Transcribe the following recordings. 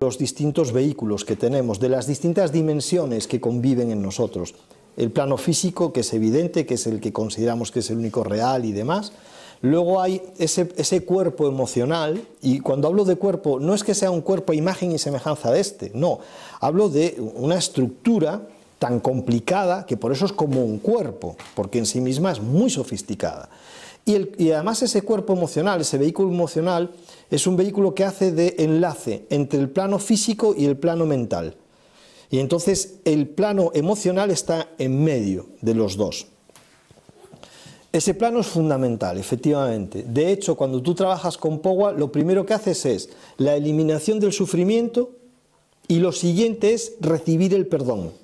Los distintos vehículos que tenemos, de las distintas dimensiones que conviven en nosotros. El plano físico, que es evidente, que es el que consideramos que es el único real y demás. Luego hay ese, cuerpo emocional, y cuando hablo de cuerpo, no es que sea un cuerpo a imagen y semejanza de este, no, hablo de una estructura tan complicada que por eso es como un cuerpo, porque en sí misma es muy sofisticada. Y, además ese cuerpo emocional, ese vehículo emocional, es un vehículo que hace de enlace entre el plano físico y el plano mental. Y entonces el plano emocional está en medio de los dos. Ese plano es fundamental, efectivamente. De hecho, cuando tú trabajas con Powa, lo primero que haces es la eliminación del sufrimiento y lo siguiente es recibir el perdón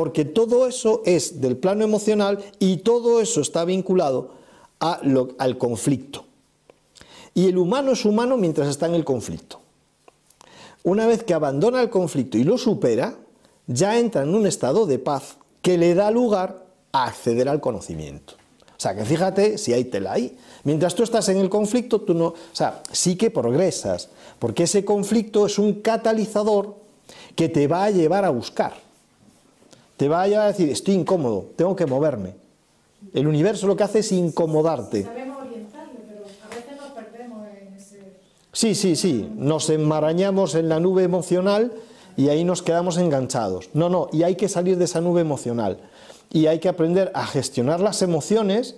porque todo eso es del plano emocional y todo eso está vinculado al conflicto. Y el humano es humano mientras está en el conflicto. Una vez que abandona el conflicto y lo supera, ya entra en un estado de paz que le da lugar a acceder al conocimiento. O sea, que fíjate si hay tela hay. Mientras tú estás en el conflicto, tú no... sí que progresas, porque ese conflicto es un catalizador que te va a llevar a buscar te vaya a decir, estoy incómodo, tengo que moverme. El universo lo que hace es incomodarte. Sí, sí, sí, nos enmarañamos en la nube emocional y ahí nos quedamos enganchados. No, no, y hay que salir de esa nube emocional. Y hay que aprender a gestionar las emociones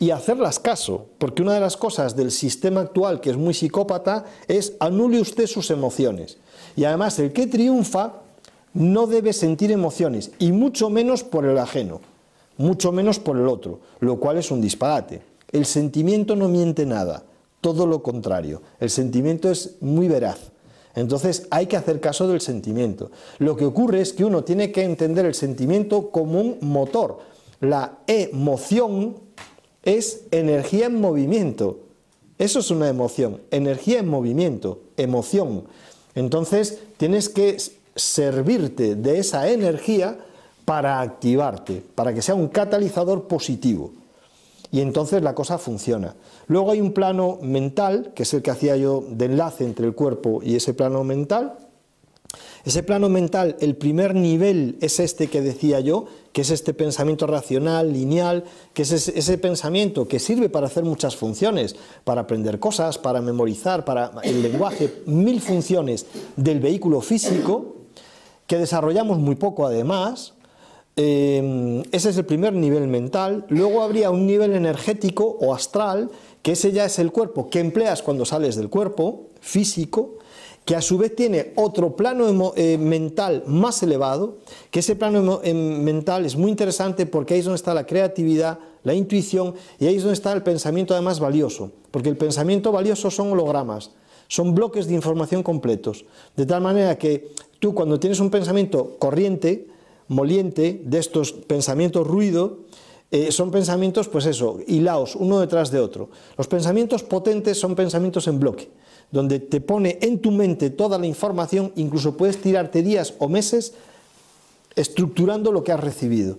y hacerlas caso, porque una de las cosas del sistema actual que es muy psicópata es anule usted sus emociones. Y además el que triunfa no debe sentir emociones, y mucho menos por el ajeno, mucho menos por el otro, lo cual es un disparate. El sentimiento no miente nada, todo lo contrario, el sentimiento es muy veraz. Entonces hay que hacer caso del sentimiento. Lo que ocurre es que uno tiene que entender el sentimiento como un motor. La emoción es energía en movimiento. Eso es una emoción, energía en movimiento, emoción. Entonces tienes que servirte de esa energía para activarte, para que sea un catalizador positivo. Y entonces la cosa funciona. Luego hay un plano mental, que es el que hacía yo de enlace entre el cuerpo y ese plano mental. Ese plano mental, el primer nivel es este que decía yo, que es este pensamiento racional, lineal, que es ese, pensamiento que sirve para hacer muchas funciones, para aprender cosas, para memorizar, para el lenguaje, mil funciones del vehículo físico, que desarrollamos muy poco además. Em, ese es el primer nivel mental. Luego habría un nivel energético o astral, que ese ya es el cuerpo, que empleas cuando sales del cuerpo, físico, que a su vez tiene otro plano eh, mental más elevado, que ese plano em, mental es muy interesante porque ahí es donde está la creatividad, la intuición y ahí es donde está el pensamiento además valioso, porque el pensamiento valioso son hologramas, son bloques de información completos, de tal manera que Tú cuando tienes un pensamiento corriente, moliente, de estos pensamientos ruido, eh, son pensamientos, pues eso, hilaos uno detrás de otro. Los pensamientos potentes son pensamientos en bloque, donde te pone en tu mente toda la información, incluso puedes tirarte días o meses estructurando lo que has recibido.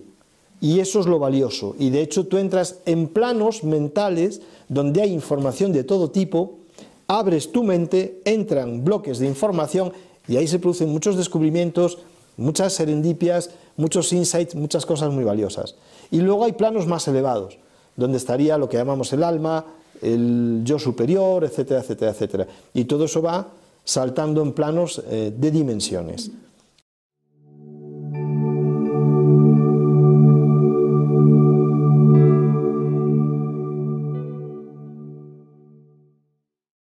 Y eso es lo valioso. Y de hecho tú entras en planos mentales donde hay información de todo tipo, abres tu mente, entran bloques de información y ahí se producen muchos descubrimientos, muchas serendipias, muchos insights, muchas cosas muy valiosas. Y luego hay planos más elevados, donde estaría lo que llamamos el alma, el yo superior, etcétera, etcétera, etcétera. Y todo eso va saltando en planos eh, de dimensiones.